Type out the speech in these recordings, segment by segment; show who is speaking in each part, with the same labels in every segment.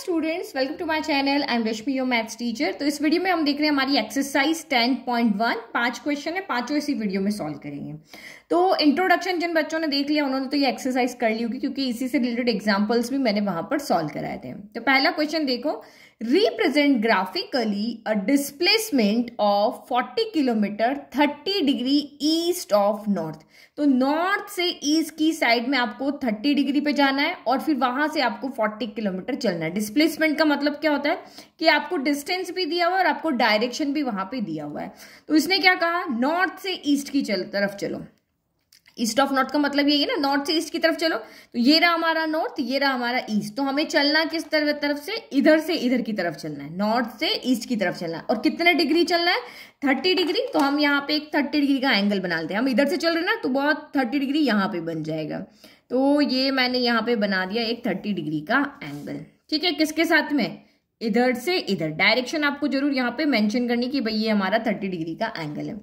Speaker 1: Students welcome to my channel I am Rashmi your maths teacher तो इस video में हम देख रहे हैं हमारी एक्सरसाइज 10.1 पांच क्वेश्चन है पांचों इसी वीडियो में सॉल्व करेंगे तो इंट्रोडक्शन जिन बच्चों ने देख लिया उन्होंने तो ये एक्सरसाइज कर ली होगी क्योंकि इसी से रिलेटेड एग्जाम्पल्स भी मैंने वहां पर सॉल्व कराए थे तो पहला क्वेश्चन देखो represent graphically a displacement of 40 kilometre 30 degree east of north तो नॉर्थ से ईस्ट की साइड में आपको 30 डिग्री पे जाना है और फिर वहां से आपको 40 किलोमीटर चलना है डिस्प्लेसमेंट का मतलब क्या होता है कि आपको डिस्टेंस भी दिया हुआ है और आपको डायरेक्शन भी वहां पे दिया हुआ है तो इसने क्या कहा नॉर्थ से ईस्ट की चल तरफ चलो ईस्ट ऑफ नॉर्थ का मतलब यही है ना नॉर्थ से ईस्ट की तरफ चलो तो ये रहा हमारा नॉर्थ ये रहा हमारा ईस्ट तो हमें चलना किस तरफ तरफ से इधर से इधर की तरफ चलना है नॉर्थ से ईस्ट की तरफ चलना है और कितने डिग्री चलना है थर्टी डिग्री तो हम यहाँ पे एक थर्टी डिग्री का एंगल बना लेते हैं हम इधर से चल रहे ना तो बहुत थर्टी डिग्री यहाँ पे बन जाएगा तो ये मैंने यहाँ पे बना दिया एक थर्टी डिग्री का एंगल ठीक है किसके साथ में इधर से इधर डायरेक्शन आपको जरूर यहाँ पे मेंशन करनी कि भाई ये हमारा थर्टी डिग्री का एंगल है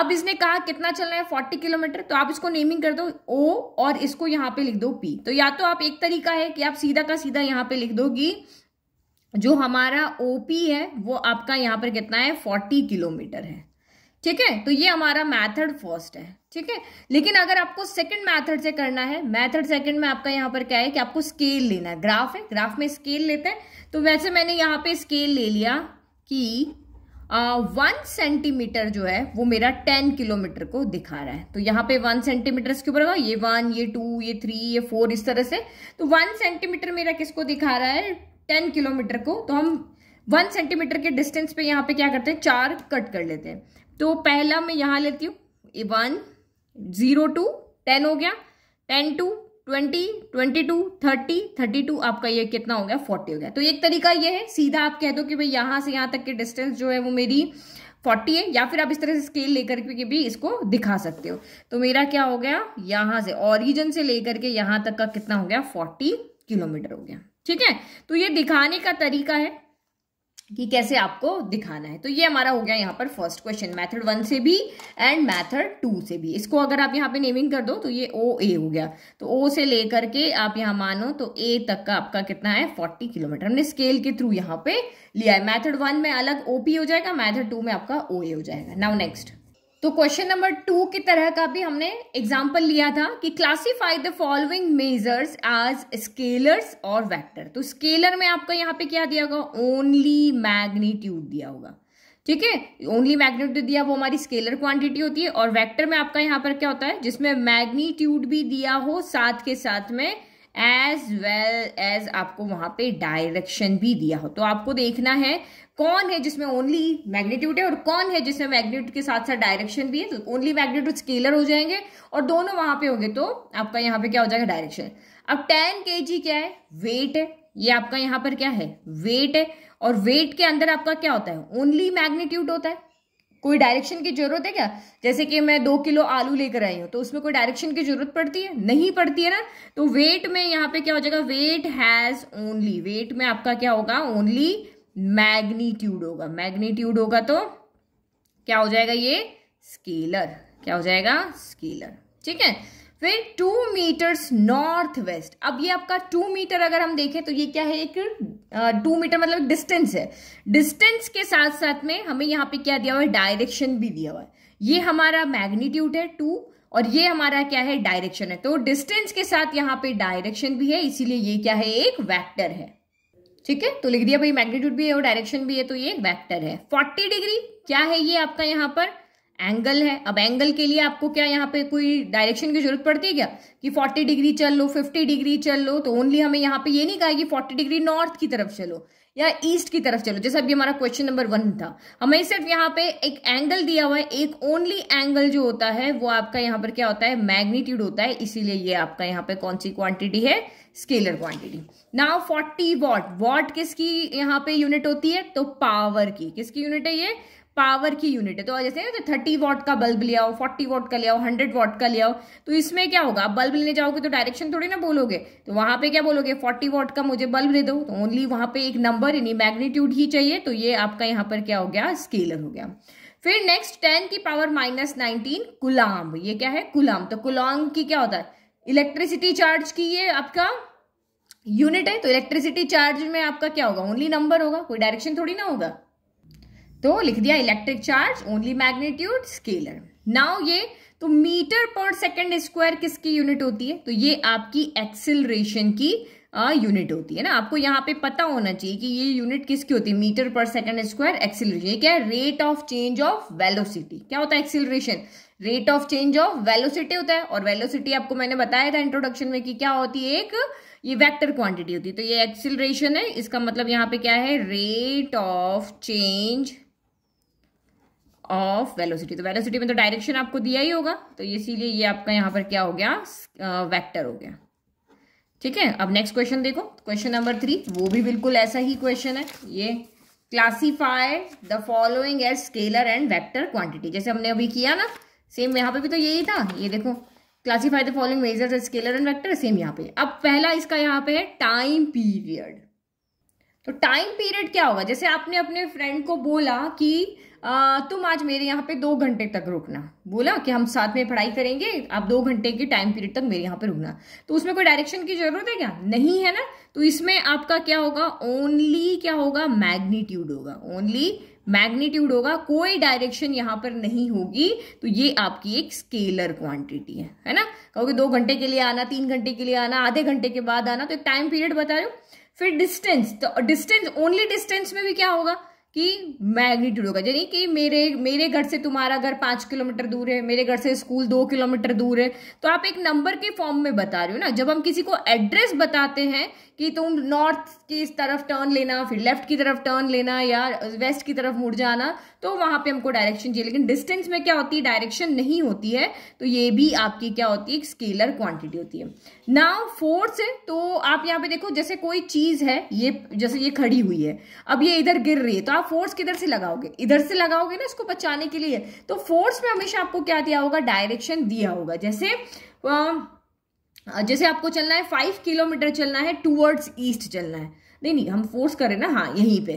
Speaker 1: अब इसने कहा कितना चलना है फोर्टी किलोमीटर तो आप इसको नेमिंग कर दो ओ और इसको यहाँ पे लिख दो पी तो या तो आप एक तरीका है कि आप सीधा का सीधा यहाँ पे लिख दो जो हमारा ओ पी है वो आपका यहाँ पर कितना है फोर्टी किलोमीटर है ठीक है तो ये हमारा मैथड फर्स्ट है ठीक है लेकिन अगर आपको सेकंड मैथड से करना है मैथड सेकंड में आपका यहाँ पर क्या है कि आपको स्केल लेना है ग्राफ है ग्राफ में स्केल लेते हैं तो वैसे मैंने यहाँ पे स्केल ले लिया कि वन सेंटीमीटर जो है वो मेरा टेन किलोमीटर को दिखा रहा है तो यहाँ पे वन सेंटीमीटर इसके ऊपर होगा ये वन ये टू ये थ्री ये फोर इस तरह से तो वन सेंटीमीटर मेरा किसको दिखा रहा है टेन किलोमीटर को तो हम वन सेंटीमीटर के डिस्टेंस पे यहाँ पे क्या करते हैं चार कट कर लेते हैं तो पहला मैं यहाँ लेती हूँ वन जीरो टू टेन हो गया ten to twenty twenty to thirty thirty to आपका ये कितना हो गया फोर्टी हो गया तो एक तरीका ये है सीधा आप कह दो कि भाई यहाँ से यहाँ तक के डिस्टेंस जो है वो मेरी फोर्टी है या फिर आप इस तरह से स्केल लेकर के भी इसको दिखा सकते हो तो मेरा क्या हो गया यहाँ से ऑरिजन से लेकर के यहाँ तक का कितना हो गया फोर्टी किलोमीटर हो गया ठीक है तो ये दिखाने का तरीका है कि कैसे आपको दिखाना है तो ये हमारा हो गया यहाँ पर फर्स्ट क्वेश्चन मेथड वन से भी एंड मेथड टू से भी इसको अगर आप यहाँ पे नेमिंग कर दो तो ये ओ ए हो गया तो ओ से लेकर के आप यहाँ मानो तो ए तक का आपका कितना है फोर्टी किलोमीटर हमने स्केल के थ्रू यहाँ पे लिया है मैथड वन में अलग ओ पी हो जाएगा मैथड टू में आपका ओ ए हो जाएगा नाउ नेक्स्ट तो क्वेश्चन नंबर टू की तरह का भी हमने एग्जाम्पल लिया था कि classify the following measures as scalars और वेक्टर तो स्केलर में आपका यहाँ पे क्या दिया होगा ओनली मैग्नीट्यूड दिया होगा ठीक है ओनली मैग्नीट्यूड दिया वो हमारी स्केलर क्वांटिटी होती है और वेक्टर में आपका यहाँ पर क्या होता है जिसमें मैग्नीट्यूड भी दिया हो साथ के साथ में एज वेल एज आपको वहां पे डायरेक्शन भी दिया हो तो आपको देखना है कौन है जिसमें ओनली मैग्नीट्यूड है और कौन है जिसमें मैग्नीट्यूड के साथ साथ डायरेक्शन भी है तो ओनली मैग्नीट्यूड स्केलर हो जाएंगे और दोनों वहां पे होंगे तो आपका यहाँ पे क्या हो जाएगा डायरेक्शन अब टेन के क्या है वेट है ये आपका यहाँ पर क्या है वेट है और वेट के अंदर आपका क्या होता है ओनली मैग्नीट्यूड होता है कोई डायरेक्शन की जरूरत है क्या जैसे कि मैं दो किलो आलू लेकर आई हूं तो उसमें कोई डायरेक्शन की जरूरत पड़ती है नहीं पड़ती है ना तो वेट में यहाँ पे क्या हो जाएगा वेट हैज ओनली वेट में आपका क्या होगा ओनली मैग्नीट्यूड होगा मैग्नीट्यूड होगा तो क्या हो जाएगा ये स्केलर क्या हो जाएगा स्केलर ठीक है फिर टू मीटर्स नॉर्थ वेस्ट अब ये आपका टू मीटर अगर हम देखें तो ये क्या है एक टू मीटर मतलब डिस्टेंस है डिस्टेंस के साथ साथ में हमें यहाँ पे क्या दिया हुआ है डायरेक्शन भी दिया हुआ है ये हमारा मैग्नीट्यूड है टू और ये हमारा क्या है डायरेक्शन है तो डिस्टेंस के साथ यहाँ पे डायरेक्शन भी है इसीलिए ये क्या है एक वैक्टर है ठीक है तो लिख दिया भाई मैग्नीट्यूड भी है और डायरेक्शन भी है तो ये एक वैक्टर है फोर्टी डिग्री क्या है ये आपका यहाँ पर एंगल है अब एंगल के लिए आपको क्या यहाँ पे कोई डायरेक्शन की जरूरत पड़ती है क्या कि 40 डिग्री चल लो 50 डिग्री चल लो तो ओनली हमें यहाँ पे ये नहीं कहा कि 40 डिग्री नॉर्थ की तरफ चलो या ईस्ट की तरफ चलो जैसे अभी हमारा क्वेश्चन नंबर वन था हमें सिर्फ यहाँ पे एक एंगल दिया हुआ है एक ओनली एंगल जो होता है वो आपका यहाँ पर क्या होता है मैग्नीट्यूड होता है इसीलिए ये आपका यहाँ पे कौन सी क्वांटिटी है scalar quantity now 40 watt watt किसकी यहाँ पे यूनिट होती है तो पावर की किसकी यूनिट है ये पावर की यूनिट है तो जैसे तो थर्टी वॉट का बल्ब ले आओ फोर्टी वॉट का ले आओ हंड्रेड वॉट का ले आओ तो इसमें क्या होगा आप बल्ब लेने जाओगे तो डायरेक्शन थोड़ी ना बोलोगे तो वहां पे क्या बोलोगे फोर्टी वॉट का मुझे बल्ब दे दो तो ओनली वहां पे एक नंबर यानी मैग्नीट्यूड ही चाहिए तो ये आपका यहाँ पर क्या हो गया स्केलर हो गया फिर नेक्स्ट टेन की पावर माइनस नाइनटीन गुलाम ये क्या है गुलाम तो गुलाम की क्या होता है इलेक्ट्रिसिटी चार्ज की ये आपका यूनिट है तो इलेक्ट्रिसिटी चार्ज में आपका क्या होगा ओनली नंबर होगा कोई डायरेक्शन थोड़ी ना होगा तो लिख दिया electric charge only magnitude scalar now ये तो मीटर पर सेकेंड स्क्वायर किसकी यूनिट होती है तो ये आपकी एक्सिलरेशन की यूनिट होती है ना आपको यहाँ पे पता होना चाहिए कि ये यूनिट किसकी होती है मीटर पर सेकेंड स्क्वायर एक्सिलेशन ये क्या है rate of change of velocity क्या होता है acceleration rate of change of velocity होता है और वेलोसिटी आपको मैंने बताया था इंट्रोडक्शन में कि क्या होती है एक ये वेक्टर क्वांटिटी होती है तो ये एक्सिलरेशन है इसका मतलब यहाँ पे क्या है rate of change of velocity तो वेलोसिटी में तो डायरेक्शन आपको दिया ही होगा तो इसीलिए ये आपका यहाँ पर क्या हो गया वेक्टर हो गया ठीक है अब नेक्स्ट क्वेश्चन देखो क्वेश्चन नंबर थ्री वो भी बिल्कुल ऐसा ही क्वेश्चन है ये classify the following as scalar and vector quantity जैसे हमने अभी किया ना सेम यहाँ पे भी तो यही था ये देखो classify the following measures as scalar and vector same यहाँ पे अब पहला इसका यहाँ पे है टाइम पीरियड तो टाइम पीरियड क्या होगा जैसे आपने अपने फ्रेंड को बोला कि आ, तुम आज मेरे यहाँ पे दो घंटे तक रुकना बोला कि हम साथ में पढ़ाई करेंगे आप दो घंटे के टाइम पीरियड तक मेरे यहाँ पे रुकना तो उसमें कोई डायरेक्शन की जरूरत है क्या नहीं है ना तो इसमें आपका क्या होगा ओनली क्या होगा मैग्नीट्यूड होगा ओनली मैग्नीट्यूड होगा कोई डायरेक्शन यहाँ पर नहीं होगी तो ये आपकी एक स्केलर क्वांटिटी है है ना कहोगे दो घंटे के लिए आना तीन घंटे के लिए आना आधे घंटे के बाद आना तो एक टाइम पीरियड बता रहे हो फिर डिस्टेंस तो डिस्टेंस ओनली डिस्टेंस में भी क्या होगा कि मैग्नीट्यूड होगा यानी कि मेरे मेरे घर से तुम्हारा घर पाँच किलोमीटर दूर है मेरे घर से स्कूल दो किलोमीटर दूर है तो आप एक नंबर के फॉर्म में बता रहे हो ना जब हम किसी को एड्रेस बताते हैं कि तुम नॉर्थ की तरफ टर्न लेना फिर लेफ्ट की तरफ टर्न लेना या वेस्ट की तरफ मुड़ जाना तो वहां पे हमको डायरेक्शन चाहिए लेकिन डिस्टेंस में क्या होती है डायरेक्शन नहीं होती है तो ये भी आपकी क्या होती है एक स्केलर क्वांटिटी होती है नाउ फोर्स तो आप यहाँ पे देखो जैसे कोई चीज़ है ये जैसे ये खड़ी हुई है अब ये इधर गिर रही है तो आप फोर्स किधर से लगाओगे इधर से लगाओगे ना इसको बचाने के लिए तो फोर्स में हमेशा आपको क्या दिया होगा डायरेक्शन दिया होगा जैसे आ, जैसे आपको चलना है फाइव किलोमीटर चलना है टूवर्ड्स ईस्ट चलना है नहीं नहीं हम फोर्स करें ना हाँ यहीं पे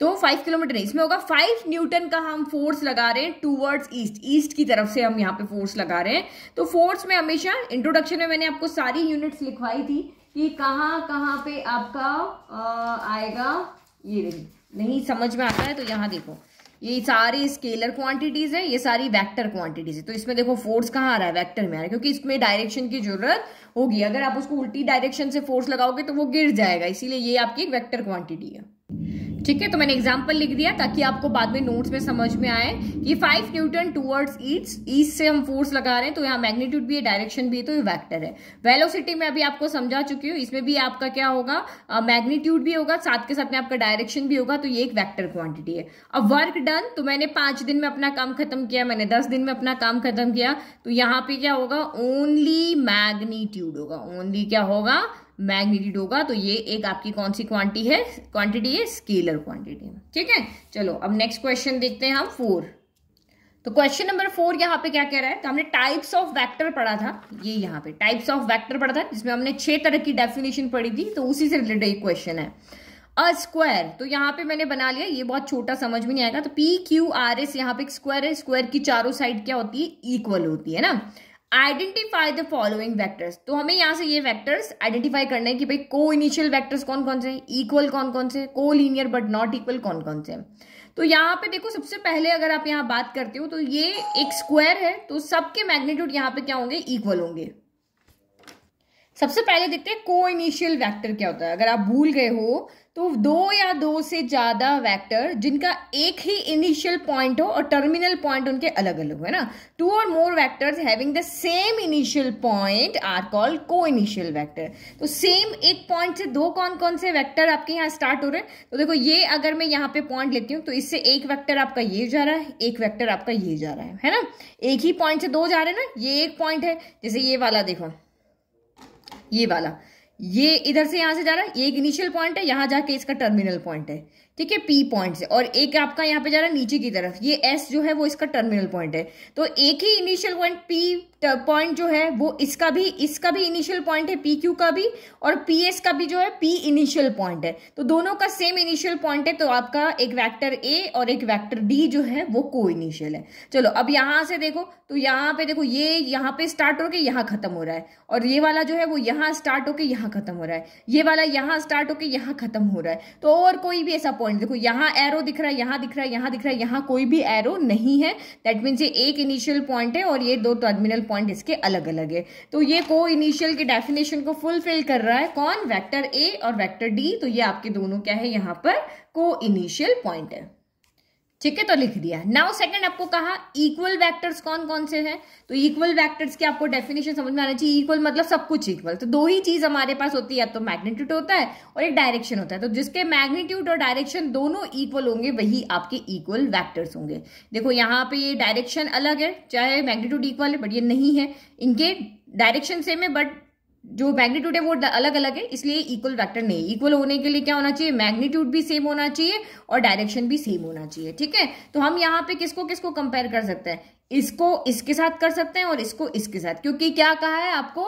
Speaker 1: तो फाइव किलोमीटर इसमें होगा फाइव न्यूटन का हम फोर्स लगा रहे हैं टूवर्ड्स ईस्ट ईस्ट की तरफ से हम यहाँ पे फोर्स लगा रहे हैं तो फोर्स में हमेशा इंट्रोडक्शन में मैंने आपको सारी यूनिट्स लिखवाई थी कि कहाँ कहाँ पे आपका आ, आएगा ये नहीं समझ में आता है तो यहाँ देखो ये सारी स्केलर क्वांटिटीज है ये सारी वेक्टर क्वांटिटीज है तो इसमें देखो फोर्स कहाँ आ रहा है वेक्टर में आ रहा है क्योंकि इसमें डायरेक्शन की जरूरत होगी अगर आप उसको उल्टी डायरेक्शन से फोर्स लगाओगे तो वो गिर जाएगा इसीलिए ये आपकी एक वैक्टर क्वांटिटी है ठीक है तो मैंने एग्जाम्पल लिख दिया ताकि आपको बाद में नोट्स में समझ में आए कि five newton towards east east से हम फोर्स लगा रहे हैं तो यहाँ मैग्नीट्यूड भी है डायरेक्शन भी है तो ये वैक्टर है वेलोसिटी में अभी आपको समझा चुकी हूँ इसमें भी आपका क्या होगा मैग्नीट्यूड uh, भी होगा साथ के साथ में आपका डायरेक्शन भी होगा तो ये एक वैक्टर क्वांटिटी है अब वर्क डन तो मैंने पांच दिन में अपना काम खत्म किया मैंने दस दिन में अपना काम खत्म किया तो यहाँ पे क्या होगा ओनली मैग्नीट्यूड होगा ओनली क्या होगा मैग्नीट्यूड होगा तो ये एक आपकी कौन सी क्वांटिटी है क्वांटिटी है स्केलर क्वांटिटी ठीक है चलो अब नेक्स्ट क्वेश्चन देखते हैं हम फोर तो क्वेश्चन नंबर फोर यहाँ पे क्या कह रहा है तो हमने टाइप्स ऑफ वेक्टर पढ़ा था ये यहाँ पे टाइप्स ऑफ वेक्टर पढ़ा था जिसमें हमने छह तरह की डेफिनेशन पढ़ी थी तो उसी से रिलेटेड एक क्वेश्चन है अ स्क्वायर तो यहाँ पे मैंने बना लिया ये बहुत छोटा समझ में नहीं आएगा तो पी क्यू आर एस यहाँ पे एक स्क्वायर है स्क्वायर की चारों साइड क्या होती है इक्वल होती है ना आइडेंटिफाई द फॉलोइंग वैक्टर्स तो हमें यहाँ से ये वैक्टर्स आइडेंटिफाई करने हैं कि भाई को इनिशियल वैक्टर्स कौन कौन से इक्वल कौन कौन से को लीनियर बट नॉट इक्वल कौन कौन से तो यहाँ पे देखो सबसे पहले अगर आप यहाँ बात करते हो तो ये एक स्क्वायर है तो सबके मैग्नीट्यूड यहाँ पे क्या होंगे इक्वल होंगे सबसे पहले देखते हैं को इनिशियल वैक्टर क्या होता है अगर आप भूल गए हो तो दो या दो से ज़्यादा वैक्टर जिनका एक ही इनिशियल पॉइंट हो और टर्मिनल पॉइंट उनके अलग अलग हो है ना टू और more vectors having the same initial point are called coinitial vector तो सेम एक पॉइंट से दो कौन कौन से वैक्टर आपके यहाँ स्टार्ट हो रहे हैं तो देखो ये अगर मैं यहाँ पे पॉइंट लेती हूँ तो इससे एक वैक्टर आपका ये जा रहा है एक वैक्टर आपका ये जा रहा है है ना एक ही पॉइंट से दो जा रहे हैं ना ये एक पॉइंट है जैसे ये वाला देखो ये वाला ये इधर से यहां से जा रहा है ये एक इनिशियल पॉइंट है यहां जाके इसका टर्मिनल पॉइंट है ठीक है पी पॉइंट से और एक आपका यहाँ पे जा रहा है नीचे की तरफ ये एस जो है वो इसका टर्मिनल पॉइंट है तो एक ही इनिशियल पॉइंट पी पॉइंट जो है वो इसका भी इसका भी इनिशियल पॉइंट है पी क्यू का भी और पी एस का भी जो है पी इनिशियल पॉइंट है तो दोनों का सेम इनिशियल पॉइंट है तो आपका एक वैक्टर ए और एक वैक्टर डी जो है वो को इनिशियल है चलो अब यहाँ से देखो तो यहाँ पे देखो ये यहाँ पे स्टार्ट होके यहाँ खत्म हो रहा है और ये वाला जो है वो यहाँ स्टार्ट होके यहाँ खत्म हो रहा है ये वाला यहाँ स्टार्ट होके यहाँ खत्म हो रहा है तो और कोई भी ऐसा पॉइंट देखो यहाँ एरो दिख रहा है यहाँ दिख रहा है यहाँ दिख रहा है यहाँ कोई भी एरो नहीं है दैट मीन्स ये एक इनिशियल पॉइंट है और ये दो टर्मिनल पॉइंट इसके अलग अलग है तो ये को इनिशियल के डेफिनेशन को फुलफिल कर रहा है कौन वैक्टर ए और वैक्टर डी तो ये आपके दोनों क्या है यहाँ पर को इनिशियल पॉइंट है ठीक है तो लिख दिया नाउ सेकंड आपको कहा इक्वल वेक्टर्स कौन कौन से हैं तो इक्वल वेक्टर्स की आपको डेफिनेशन समझ में आना चाहिए इक्वल मतलब सब कुछ इक्वल तो दो ही चीज हमारे पास होती है या तो मैग्नीट्यूड होता है और एक डायरेक्शन होता है तो जिसके मैग्नीट्यूड और डायरेक्शन दोनों इक्वल होंगे वही आपके इक्वल वैक्टर्स होंगे देखो यहाँ पे ये डायरेक्शन अलग है चाहे मैग्नीट्यूड इक्वल है बट ये नहीं है इनके डायरेक्शन सेम है बट जो मैग्नीट्यूड है वो अलग अलग है इसलिए इक्वल वेक्टर नहीं इक्वल होने के लिए क्या होना चाहिए मैग्नीट्यूड भी सेम होना चाहिए और डायरेक्शन भी सेम होना चाहिए ठीक है तो हम यहाँ पे किसको किसको कंपेयर कर सकते हैं इसको इसके साथ कर सकते हैं और इसको इसके साथ क्योंकि क्या कहा है आपको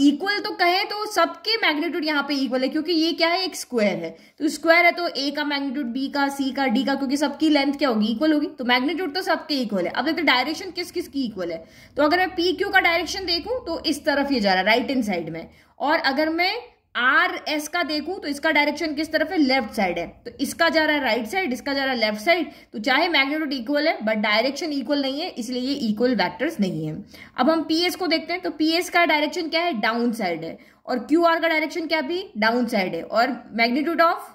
Speaker 1: इक्वल तो कहें तो सबके मैग्नीट्यूड यहाँ पे इक्वल है क्योंकि ये क्या है एक स्क्वायर है तो स्क्वायर है तो ए का मैग्नीट्यूड बी का सी का डी का क्योंकि सबकी लेंथ क्या होगी इक्वल होगी तो मैग्नीट्यूड तो सबके इक्वल है अब देखते डायरेक्शन किस किस की इक्वल है तो अगर मैं पी क्यू का डायरेक्शन देखूं तो इस तरफ ये जा रहा है राइट इन साइड में और अगर मैं आर एस का देखूं तो इसका डायरेक्शन किस तरफ है लेफ्ट साइड है तो इसका जा रहा है राइट साइड इसका जा रहा है लेफ्ट साइड तो चाहे मैग्नेट्यूड इक्वल है बट डायरेक्शन इक्वल नहीं है इसलिए ये इक्वल वेक्टर्स नहीं है अब हम पी एस को देखते हैं तो पी एस का डायरेक्शन क्या है डाउन साइड है और क्यू आर का डायरेक्शन क्या भी डाउन साइड है और magnitude of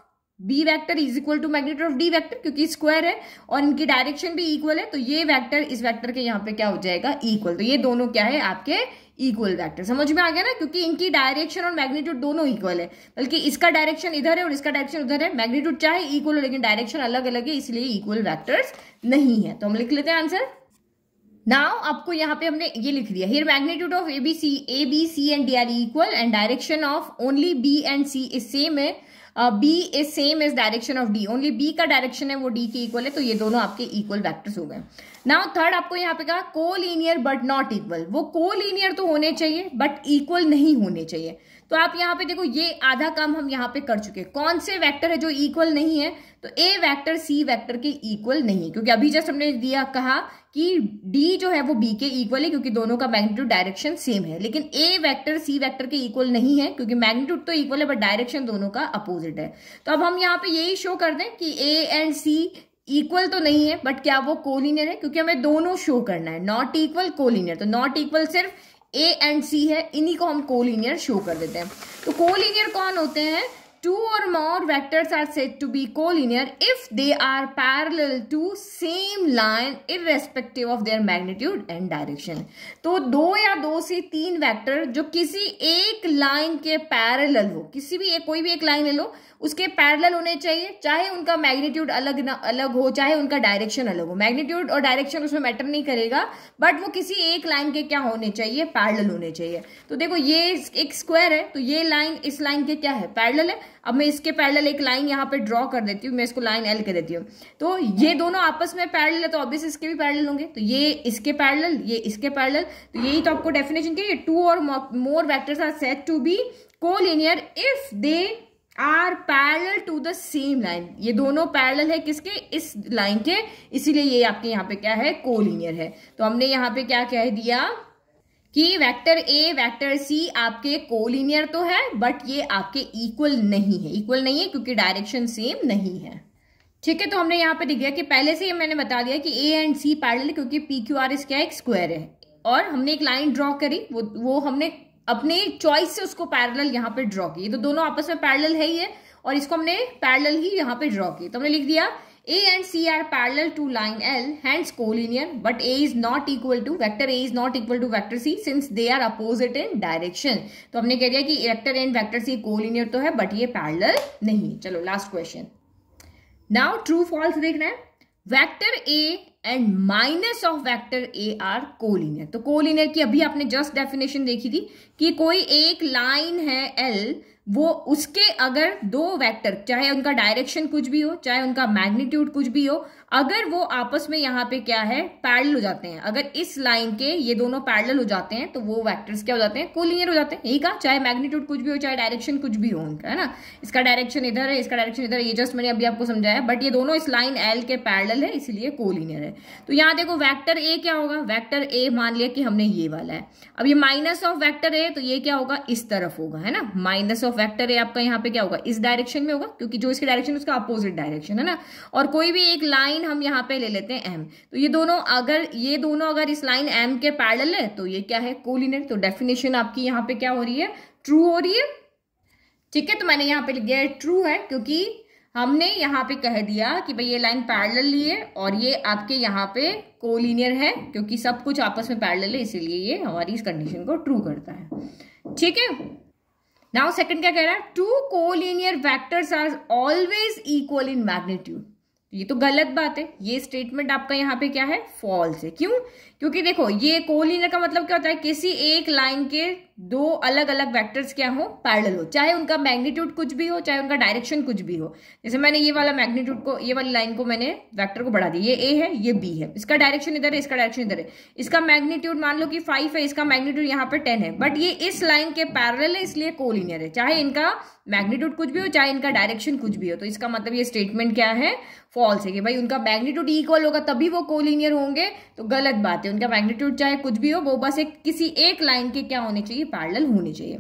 Speaker 1: B vector is equal to magnitude of D vector क्योंकि स्क्वायर है और इनकी डायरेक्शन भी इक्वल है तो ये वैक्टर इस वैक्टर के यहाँ पे क्या हो जाएगा इक्वल तो ये दोनों क्या है आपके इक्वल वैक्टर समझ में आ गया ना क्योंकि इनकी डायरेक्शन और मैग्नीट्यूड दोनों इक्वल है बल्कि इसका डायरेक्शन इधर है और इसका डायरेक्शन उधर है मैग्नीट्यूड चाहे इक्वल हो लेकिन डायरेक्शन अलग अलग है इसलिए इक्वल वैक्टर्स नहीं है तो हम लिख लेते हैं आंसर नाउ आपको यहाँ पे हमने ये लिख दिया here magnitude of A B C A B C and D are equal and direction of only B and C is same है B is same is direction of D only B का direction है वो D के equal है तो ये दोनों आपके इक्वल वैक्टर्स हो गए नाउ थर्ड आपको यहाँ पे कहा को लीनियर बट नॉट इक्वल वो को लीनियर तो होने चाहिए बट इक्वल नहीं होने चाहिए तो आप यहाँ पे देखो ये आधा काम हम यहाँ पे कर चुके हैं कौन से वेक्टर है जो इक्वल नहीं है तो ए वेक्टर सी वेक्टर के इक्वल नहीं है क्योंकि अभी जस्ट हमने दिया कहा कि डी जो है वो बी के इक्वल है क्योंकि दोनों का मैग्नीट्यूड डायरेक्शन सेम है लेकिन ए वेक्टर सी वेक्टर के इक्वल नहीं है क्योंकि मैग्नीट्यूड तो इक्वल है बट डायरेक्शन दोनों का अपोजिट है तो अब हम यहाँ पे यही शो कर दें कि ए एंड सी इक्वल तो नहीं है बट क्या वो कोलिनियर है क्योंकि हमें दोनों शो करना है नॉट इक्वल कोलिनियर तो नॉट इक्वल सिर्फ ए एंड सी है इन्हीं को हम कोलिनियर शो कर देते हैं तो कोलिनियर कौन होते हैं टू और more vectors are set to be to be if they are parallel to same line in respective of their magnitude and direction तो दो या दो से तीन वैक्टर जो किसी एक लाइन के पैरल हो किसी भी एक कोई भी एक लाइन ले लो उसके पैरल होने चाहिए चाहे उनका मैग्नीट्यूड अलग ना अलग हो चाहे उनका डायरेक्शन अलग हो मैग्नीट्यूड और डायरेक्शन उसमें मैटर नहीं करेगा बट वो किसी एक लाइन के क्या होने चाहिए पैरल होने चाहिए तो देखो ये एक स्क्वायर है तो ये लाइन इस लाइन के क्या है पैरल है अब मैं इसके पैरल एक लाइन यहाँ पे ड्रॉ कर देती हूँ मैं इसको लाइन एल कर देती हूँ तो ये दोनों आपस में पैरल है तो ऑब्वियस इसके भी पैरल होंगे तो ये इसके पैरल ये इसके पैरल तो यही तो आपको डेफिनेशन के टू और more vectors are set to be collinear if they are parallel to the same line ये दोनों पैरल है किसके इस लाइन के इसीलिए ये आपके यहाँ पे क्या है कोलिनियर है तो हमने यहाँ पे क्या कह दिया कि वेक्टर ए वेक्टर सी आपके कोलिनियर तो है बट ये आपके इक्वल नहीं है इक्वल नहीं है क्योंकि डायरेक्शन सेम नहीं है ठीक है तो हमने यहाँ पे दिख गया कि पहले से ही मैंने बता दिया कि ए एंड सी पैरल क्योंकि पी क्यू आर इसका एक स्क्वायर है और हमने एक लाइन ड्रॉ करी वो वो हमने अपने चॉइस से उसको पैरल यहाँ पे ड्रॉ की तो दोनों आपस में पैरल है ही है और इसको हमने पैरल ही यहाँ पे ड्रॉ की तो हमने लिख दिया A and C are parallel to line L, hence collinear, but A is not equal to vector A is not equal to vector C since they are opposite in direction. तो हमने कह दिया कि vector A and vector C collinear तो है but ये parallel नहीं चलो last question. Now true false देखना है vector A and minus of vector A are collinear तो कोलिनियर की अभी आपने जस्ट डेफिनेशन देखी थी कि कोई एक लाइन है एल वो उसके अगर दो वेक्टर चाहे उनका डायरेक्शन कुछ भी हो चाहे उनका मैग्नीट्यूड कुछ भी हो अगर वो आपस में यहाँ पे क्या है पैरल हो जाते हैं अगर इस लाइन के ये दोनों पैरल हो जाते हैं तो वो वैक्टर्स क्या हो जाते हैं कोलिनियर हो जाते हैं यही कहा चाहे मैग्नीट्यूड कुछ भी हो चाहे डायरेक्शन कुछ भी हो उनका है ना इसका डायरेक्शन इधर है इसका डायरेक्शन इधर है ये जस्ट मैंने अभी आपको समझाया बट ये दोनों इस लाइन एल के पैरल है इसीलिए कोलिनियर है तो यहाँ देखो वैक्टर ए क्या होगा वैक्टर ए मान लिया कि हमने ये वाला है अब ये माइनस ऑफ वैक्टर ए तो ये क्या होगा इस तरफ होगा है ना माइनस ऑफ वैक्टर ए आपका यहाँ पे क्या होगा इस डायरेक्शन में होगा क्योंकि जो इसके डायरेक्शन उसका अपोजिट डायरेक्शन है ना और कोई भी एक लाइन लाइन हम यहाँ पे ले लेते हैं एम तो ये दोनों अगर ये दोनों अगर इस लाइन एम के पैरल है तो ये क्या है कोलिनेट तो डेफिनेशन आपकी यहाँ पे क्या हो रही है ट्रू हो रही है ठीक है तो मैंने यहाँ पे लिख दिया ट्रू है क्योंकि हमने यहाँ पे कह दिया कि भाई ये लाइन पैरेलल है और ये आपके यहाँ पे कोलिनियर है क्योंकि सब कुछ आपस में पैरेलल है इसीलिए ये हमारी इस कंडीशन को ट्रू करता है ठीक है नाउ सेकंड क्या कह रहा है two collinear vectors are always equal in magnitude ये तो गलत बात है ये स्टेटमेंट आपका यहाँ पे क्या है फॉल्स है क्यों क्योंकि देखो ये कोलिनर का मतलब क्या होता है किसी एक लाइन के दो अलग अलग वेक्टर्स क्या हो पैरेलल हो चाहे उनका मैग्नीट्यूड कुछ भी हो चाहे उनका डायरेक्शन कुछ भी हो जैसे मैंने ये वाला मैग्नीट्यूड को ये वाली लाइन को मैंने वेक्टर को बढ़ा दिया ये ए है ये बी है इसका डायरेक्शन इधर है इसका डायरेक्शन इधर है इसका मैग्नीट्यूड मान लो कि फाइव है इसका मैग्नीट्यूड यहाँ पर टेन है बट ये इस लाइन के पैरल है इसलिए कोलिनियर है चाहे इनका मैग्नीट्यूड कुछ भी हो चाहे इनका डायरेक्शन कुछ भी हो तो इसका मतलब ये स्टेटमेंट क्या है फॉल्स है कि भाई उनका मैग्नीट्यूड इक्वल होगा तभी वो कोलिनियर होंगे तो गलत बात है उनका मैग्नीट्यूड चाहे कुछ भी हो वो बस एक किसी एक लाइन के क्या होने चाहिए पैरल होनी चाहिए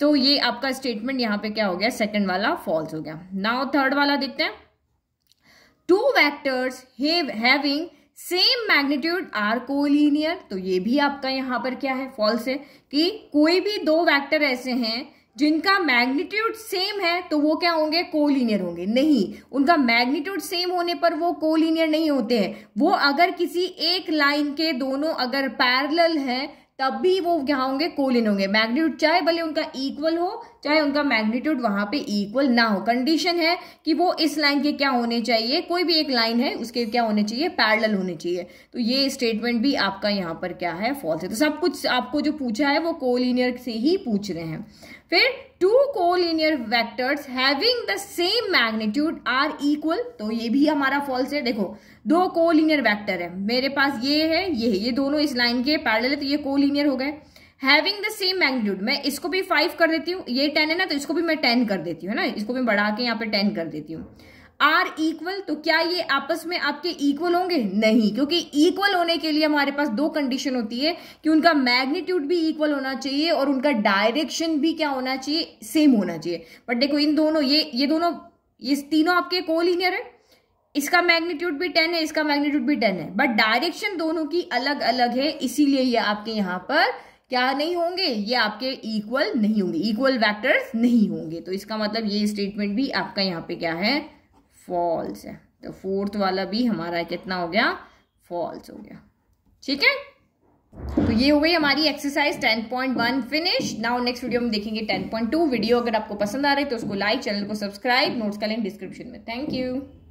Speaker 1: तो ये आपका स्टेटमेंट यहाँ पे क्या हो गया सेकंड वाला फॉल्स हो गया नाउ थर्ड वाला देखते हैं two vectors having same magnitude are collinear तो ये भी आपका यहाँ पर क्या है फॉल्स है कि कोई भी दो वैक्टर ऐसे हैं जिनका मैग्नीट्यूड सेम है तो वो क्या होंगे कोलिनियर होंगे नहीं उनका मैग्नीट्यूड सेम होने पर वो कोलिनियर नहीं होते हैं वो अगर किसी एक लाइन के दोनों अगर पैरल हैं तब भी वो क्या होंगे कोलिन होंगे मैग्नीट्यूड चाहे भले उनका इक्वल हो चाहे उनका मैग्नीट्यूड वहां पे इक्वल ना हो कंडीशन है कि वो इस लाइन के क्या होने चाहिए कोई भी एक लाइन है उसके क्या होने चाहिए पैरल होने चाहिए तो ये स्टेटमेंट भी आपका यहाँ पर क्या है फॉल्स है तो सब कुछ आपको जो पूछा है वो कोलिनियर से ही पूछ रहे हैं फिर two collinear vectors having the same magnitude are equal तो ये भी हमारा फॉल्स है देखो दो कोलिनियर वैक्टर है मेरे पास ये है ये है ये दोनों इस लाइन के है तो ये कोलिनियर हो गए हैविंग द सेम मैग्नीट्यूड मैं इसको भी फाइव कर देती हूँ ये टेन है ना तो इसको भी मैं टेन कर देती हूँ है ना इसको भी बढ़ा के यहाँ पे टेन कर देती हूँ आर इक्वल तो क्या ये आपस में आपके इक्वल होंगे नहीं क्योंकि इक्वल होने के लिए हमारे पास दो कंडीशन होती है कि उनका मैग्नीट्यूड भी इक्वल होना चाहिए और उनका डायरेक्शन भी क्या होना चाहिए सेम होना चाहिए बट देखो इन दोनों ये ये दोनों ये तीनों आपके कोलिनियर है इसका मैग्नीट्यूड भी टेन है इसका मैग्नीट्यूड भी टेन है बट डायरेक्शन दोनों की अलग अलग है इसीलिए ये आपके यहाँ पर क्या नहीं होंगे ये आपके इक्वल नहीं होंगे इक्वल वैक्टर्स नहीं होंगे तो इसका मतलब ये स्टेटमेंट भी आपका यहाँ पे क्या है फॉल्स है तो फोर्थ वाला भी हमारा कितना हो गया फॉल्स हो गया ठीक है तो ये हो गई हमारी exercise 10.1 finish now next video में देखेंगे 10.2 वीडियो अगर आपको पसंद आ रही है तो उसको लाइक चैनल को सब्सक्राइब नोट्स का लिंक डिस्क्रिप्शन में थैंक यू